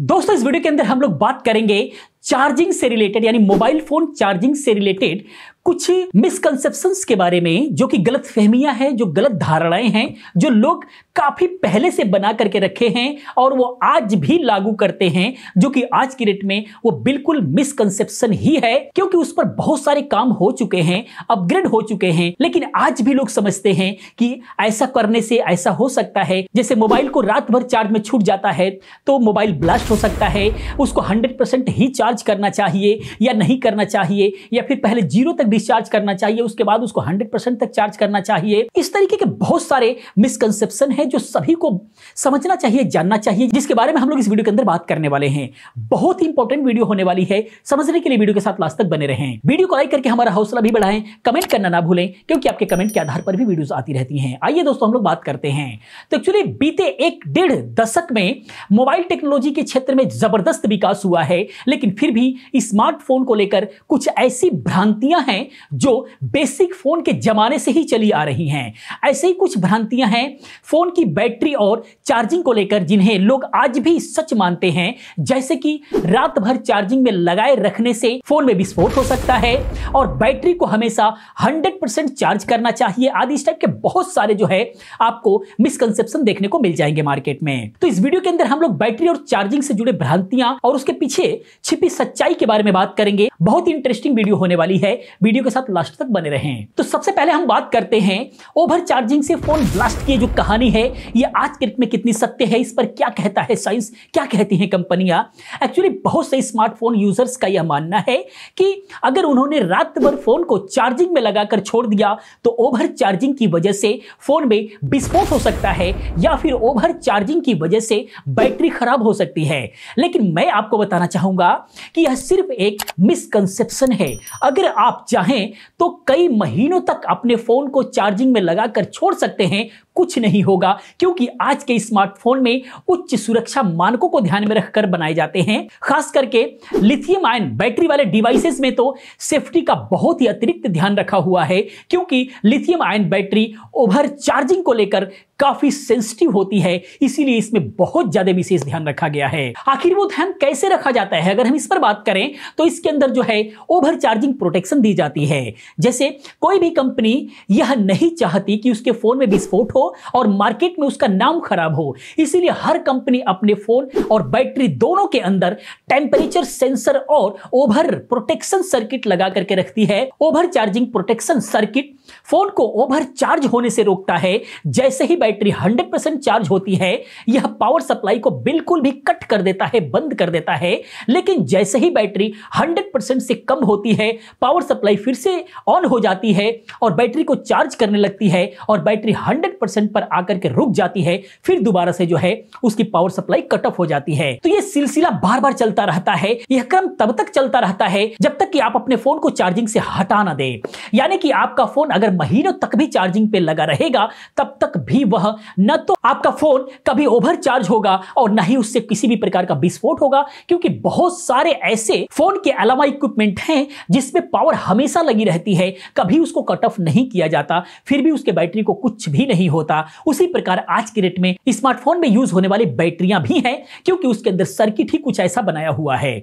दोस्तों इस वीडियो के अंदर हम लोग बात करेंगे चार्जिंग से रिलेटेड यानी मोबाइल फोन चार्जिंग से रिलेटेड कुछ मिसकंसेप्शन के बारे में जो कि गलत फहमियां हैं जो गलत धारणाएं हैं जो लोग काफी पहले से बना करके रखे हैं और वो आज भी लागू करते हैं जो कि आज की डेट में वो बिल्कुल मिसकंसेप्शन ही है क्योंकि उस पर बहुत सारे काम हो चुके हैं अपग्रेड हो चुके हैं लेकिन आज भी लोग समझते हैं कि ऐसा करने से ऐसा हो सकता है जैसे मोबाइल को रात भर चार्ज में छूट जाता है तो मोबाइल ब्लास्ट हो सकता है उसको हंड्रेड ही चार्ज करना चाहिए या नहीं करना चाहिए या फिर पहले जीरो तक डिस्चार्ज करना चाहिए उसके बाद उसको हंड्रेड तक चार्ज करना चाहिए इस तरीके के बहुत सारे मिसकनसेप्शन है जो सभी को समझना चाहिए जानना चाहिए जिसके बारे में हम लोग इस वीडियो के अंदर बात करने वाले हैं बहुत ही इंपॉर्टेंट वीडियो होने वाली है समझने के लिए वीडियो के साथ लास्ट तक बने रहें वीडियो को लाइक करके हमारा हौसला भी बढ़ाएं कमेंट करना ना भूलें क्योंकि आपके कमेंट के आधार पर भी वीडियोस आती रहती हैं आइए दोस्तों हम लोग बात करते हैं तो एक्चुअली बीते एक डेढ़ दशक में मोबाइल टेक्नोलॉजी के क्षेत्र में जबरदस्त विकास हुआ है लेकिन फिर भी स्मार्टफोन को लेकर कुछ ऐसी भ्रांतियां हैं हैं जो बेसिक फ़ोन के ज़माने से ही चली आ रही हैं ऐसे ही कुछ भ्रांतियां हैं फ़ोन की बैटरी और चार्जिंग को लेकर जिन्हें लोग आज भी सच मानते हैं जैसे कि रात भर चार्जिंग में लगाए रखने से फ़ोन में विस्फोट हो सकता है और बैटरी को हमेशा हंड्रेड चार्ज करना चाहिए आदि इस टाइप के बहुत सारे जो है आपको मिसकंसेप्शन देखने को मिल जाएंगे मार्केट में तो इस वीडियो के अंदर हम लोग बैटरी और चार्जिंग से जुड़े भ्रांतियां और उसके पीछे छिपी सच्चाई के बारे में बात करेंगे बहुत इंटरेस्टिंग वीडियो होने वाली है वीडियो के साथ लास्ट तक बने रहें तो सबसे पहले हम बात करते हैं ओवर चार्जिंग से फोन ब्लास्ट की जो कहानी है ये आज के में कितनी सत्य है इस पर क्या कहता है साइंस क्या कहती हैं कंपनियां एक्चुअली बहुत से स्मार्टफोन यूजर्स का यह मानना है कि अगर उन्होंने रात भर फोन को चार्जिंग में लगाकर छोड़ दिया तो ओवर चार्जिंग की वजह से फोन में विस्फोट हो सकता है या फिर ओवर चार्जिंग की वजह से बैटरी खराब हो सकती है लेकिन मैं आपको बताना चाहूंगा कि यह सिर्फ एक मिसकंसेप्शन है अगर आप चाह चाहें तो कई महीनों तक अपने फोन को चार्जिंग में लगाकर छोड़ सकते हैं कुछ नहीं होगा क्योंकि आज के स्मार्टफोन में उच्च सुरक्षा मानकों को ध्यान में रखकर बनाए जाते हैं खास करके लिथियम आयन बैटरी वाले डिवाइसेस में तो सेफ्टी का बहुत ही अतिरिक्त ध्यान रखा हुआ है क्योंकि lithium ion battery over charging को लेकर काफी सेंसिटिव होती है इसीलिए इसमें बहुत ज्यादा विशेष ध्यान रखा गया है आखिर वो ध्यान कैसे रखा जाता है अगर हम इस पर बात करें तो इसके अंदर जो है ओवर चार्जिंग प्रोटेक्शन दी जाती है जैसे कोई भी कंपनी यह नहीं चाहती कि उसके फोन में विस्फोट हो और मार्केट में उसका नाम खराब हो इसीलिए हर कंपनी अपने फोन और बैटरी दोनों के अंदर टेम्परेचर सेंसर और ओवर प्रोटेक्शन सर्किट लगा करके रखती है over charging protection circuit phone को ओवर चार्ज होने से रोकता है जैसे ही बैटरी 100% चार्ज होती है यह पावर सप्लाई को बिल्कुल भी कट कर देता है बंद कर देता है लेकिन जैसे ही बैटरी 100% से कम होती है पावर सप्लाई फिर से ऑन हो जाती है और बैटरी को चार्ज करने लगती है और बैटरी परसेंट पर आकर के रुक जाती है फिर दोबारा से जो है उसकी पावर सप्लाई कट ऑफ हो जाती है तो ये सिलसिला बार बार चलता रहता है यह क्रम तब तक चलता रहता है जब तक कि आप अपने फोन को चार्जिंग से हटा ना दे यानी कि आपका फोन अगर महीनों तक भी चार्जिंग पे लगा रहेगा तब तक भी वह न तो आपका फोन कभी ओवर चार्ज होगा और न ही उससे किसी भी प्रकार का विस्फोट होगा क्योंकि बहुत सारे ऐसे फोन के अलावा इक्विपमेंट हैं जिसमें पावर हमेशा लगी रहती है कभी उसको कट ऑफ नहीं किया जाता फिर भी उसके बैटरी को कुछ भी नहीं होता होता उसी प्रकार आज के डेट में स्मार्टफोन में यूज होने वाली बैटरियां भी हैं क्योंकि उसके अंदर सर्किट ही कुछ ऐसा बनाया हुआ है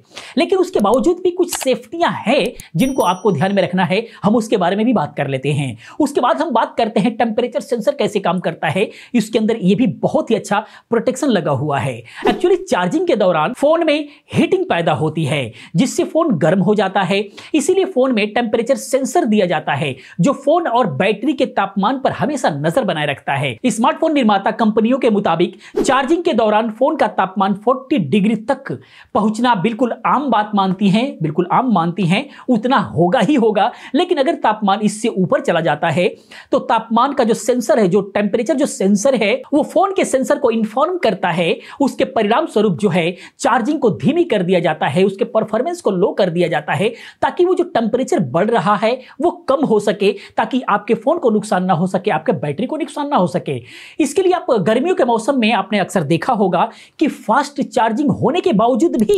लेकिन उसके बावजूद भी कुछ सेफ्टियां हैं जिनको आपको ध्यान में रखना है हम उसके बारे में भी बात कर लेते हैं उसके बाद हम बात करते हैं टेम्परेचर सेंसर कैसे काम करता है इसके अंदर यह भी बहुत ही अच्छा प्रोटेक्शन लगा हुआ है एक्चुअली चार्जिंग के दौरान फोन में हीटिंग पैदा होती है जिससे फोन गर्म हो जाता है इसीलिए फोन में टेम्परेचर सेंसर दिया जाता है जो फोन और बैटरी के तापमान पर हमेशा नजर बनाए रखता है स्मार्टफोन निर्माता कंपनियों के मुताबिक चार्जिंग के दौरान फोन का तापमान 40 डिग्री तक पहुंचना बिल्कुल आम बात मानती हैं बिल्कुल आम मानती हैं उतना होगा ही होगा लेकिन अगर तापमान इससे ऊपर चला जाता है तो तापमान का जो सेंसर है जो टेम्परेचर जो सेंसर है वो फोन के सेंसर को इन्फॉर्म करता है उसके परिणाम परिणाम स्वरूप जो है चार्जिंग को धीमी कर दिया जाता है उसके परफॉर्मेंस को लो कर दिया जाता है ताकि वो जो टेम्परेचर बढ़ रहा है वो कम हो सके ताकि आपके फ़ोन को नुकसान ना हो सके आपके बैटरी को नुकसान ना हो सके इसके लिए आप गर्मियों के मौसम में आपने अक्सर देखा होगा कि फास्ट चार्जिंग होने के बावजूद भी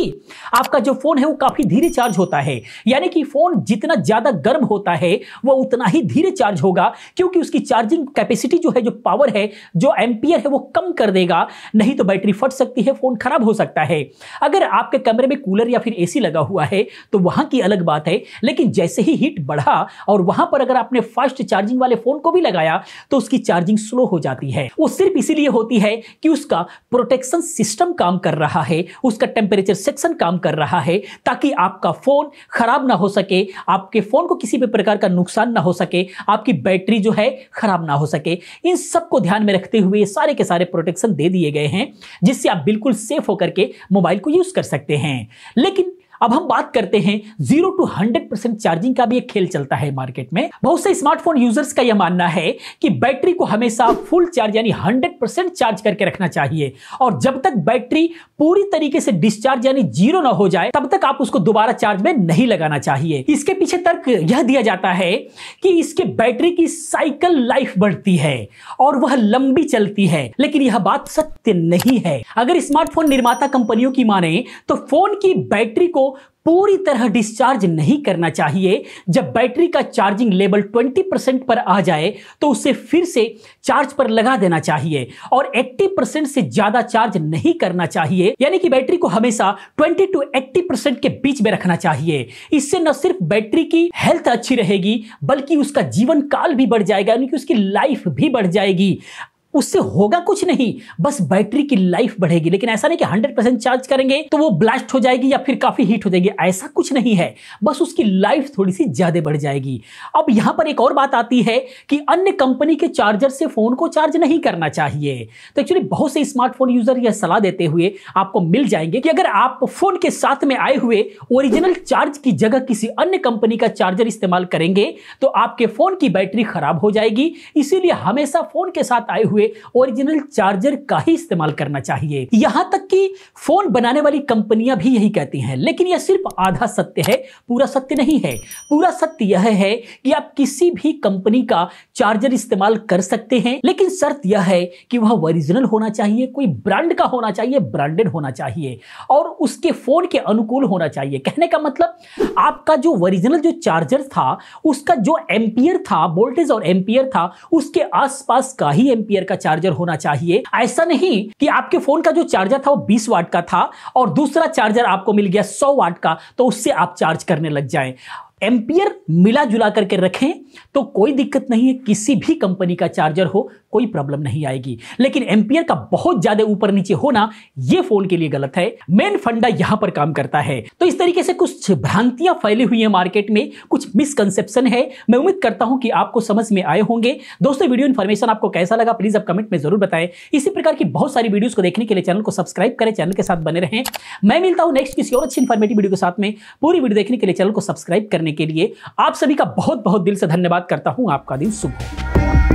आपका जो फ़ोन है वो काफ़ी धीरे चार्ज होता है यानी कि फ़ोन जितना ज़्यादा गर्म होता है वह उतना ही धीरे चार्ज होगा क्योंकि उसकी चार्जिंग कैपेसिटी जो है जो पावर है जो एम्पियर है वो कम कर देगा नहीं तो बैटरी फट सकती है फोन खराब हो सकता है अगर आपके कमरे में कूलर या फिर एसी लगा हुआ है तो वहां की अलग बात है लेकिन जैसे ही हीट बढ़ा और वहां पर अगर आपने फास्ट चार्जिंग वाले फोन को भी लगाया तो उसकी चार्जिंग स्लो हो जाती है वो सिर्फ इसीलिए होती है कि उसका प्रोटेक्शन सिस्टम काम कर रहा है उसका टेम्परेचर सेक्शन काम कर रहा है ताकि आपका फोन खराब ना हो सके आपके फोन को किसी भी प्रकार का नुकसान ना हो सके आपकी बैटरी जो है खराब ना हो सके इन सबको ध्यान में रखते हुए सारे के सारे प्रोटेक्शन दे दिए गए हैं जिससे आप बिल्कुल बिल्कुल सेफ होकर के मोबाइल को यूज़ कर सकते हैं लेकिन अब हम बात करते हैं zero to hundred percent charging का भी एक खेल चलता है मार्केट में बहुत से स्मार्टफोन यूजर्स का यह मानना है कि बैटरी को हमेशा फुल चार्ज यानी हंड्रेड परसेंट चार्ज करके रखना चाहिए और जब तक बैटरी पूरी तरीके से डिस्चार्ज यानी जीरो ना हो जाए तब तक आप उसको दोबारा चार्ज में नहीं लगाना चाहिए इसके पीछे तर्क यह दिया जाता है कि इसके बैटरी की साइकिल लाइफ बढ़ती है और वह लंबी चलती है लेकिन यह बात सत्य नहीं है अगर स्मार्टफोन निर्माता कंपनियों की माने तो फोन की बैटरी को पूरी तरह डिस्चार्ज नहीं करना चाहिए जब बैटरी का चार्जिंग लेवल 20 परसेंट पर आ जाए तो उसे फिर से चार्ज पर लगा देना चाहिए और 80 परसेंट से ज्यादा चार्ज नहीं करना चाहिए यानी कि बैटरी को हमेशा 20 टू 80 परसेंट के बीच में रखना चाहिए इससे न सिर्फ बैटरी की हेल्थ अच्छी रहेगी बल्कि उसका जीवन काल भी बढ़ जाएगा यानी कि उसकी लाइफ भी बढ़ जाएगी उससे होगा कुछ नहीं बस बैटरी की लाइफ बढ़ेगी लेकिन ऐसा नहीं कि हंड्रेड परसेंट चार्ज करेंगे तो वो ब्लास्ट हो जाएगी या फिर काफी हीट हो जाएगी ऐसा कुछ नहीं है बस उसकी लाइफ थोड़ी सी ज्यादा बढ़ जाएगी अब यहां पर एक और बात आती है कि अन्य कंपनी के चार्जर से फोन को चार्ज नहीं करना चाहिए तो एक्चुअली बहुत से स्मार्टफोन यूजर यह सलाह देते हुए आपको मिल जाएंगे कि अगर आप फोन के साथ में आए हुए ओरिजिनल चार्ज की जगह किसी अन्य कंपनी का चार्जर इस्तेमाल करेंगे तो आपके फोन की बैटरी खराब हो जाएगी इसीलिए हमेशा फोन के साथ आए हुए हुए ओरिजिनल चार्जर का ही इस्तेमाल करना चाहिए यहां तक कि फोन बनाने वाली कंपनियां भी यही कहती हैं लेकिन यह सिर्फ आधा सत्य है पूरा सत्य नहीं है पूरा सत्य यह है कि आप किसी भी कंपनी का चार्जर इस्तेमाल कर सकते हैं लेकिन शर्त यह है कि वह ओरिजिनल होना चाहिए कोई ब्रांड का होना चाहिए ब्रांडेड होना चाहिए और उसके फोन के अनुकूल होना चाहिए कहने का मतलब आपका जो ओरिजिनल जो चार्जर था उसका जो एम्पियर था वोल्टेज और एम्पियर था उसके आसपास का ही एम्पियर का चार्जर होना चाहिए ऐसा नहीं कि आपके फोन का जो चार्जर था वो बीस वाट का था और दूसरा चार्जर आपको मिल गया सौ वाट का तो उससे आप चार्ज करने लग जाए एम्पियर मिला जुला करके रखें तो कोई दिक्कत नहीं है किसी भी कंपनी का चार्जर हो कोई प्रॉब्लम नहीं आएगी लेकिन एम्पियर का बहुत ज़्यादा ऊपर नीचे होना यह फ़ोन के लिए गलत है मेन फंडा यहां पर काम करता है तो इस तरीके से कुछ भ्रांतियां फैली हुई है मार्केट में कुछ मिसकनसेप्शन है मैं उम्मीद करता हूं कि आपको समझ में आए होंगे दोस्तों वीडियो इन्फॉर्मेशन आपको कैसा लगा प्लीज़ आप कमेंट में ज़रूर बताएं इसी प्रकार की बहुत सारी वीडियोज़ को देखने के लिए चैनल को सब्सक्राइब करें चैनल के साथ बने रहें मैं मिलता हूं नेक्स्ट किसी और अच्छी इन्फॉर्मेटिव वीडियो के साथ में पूरी वीडियो देखने के लिए चैनल को सब्सक्राइब करने देने के लिए आप सभी का बहुत बहुत दिल से धन्यवाद करता हूं आपका दिन शुभ हो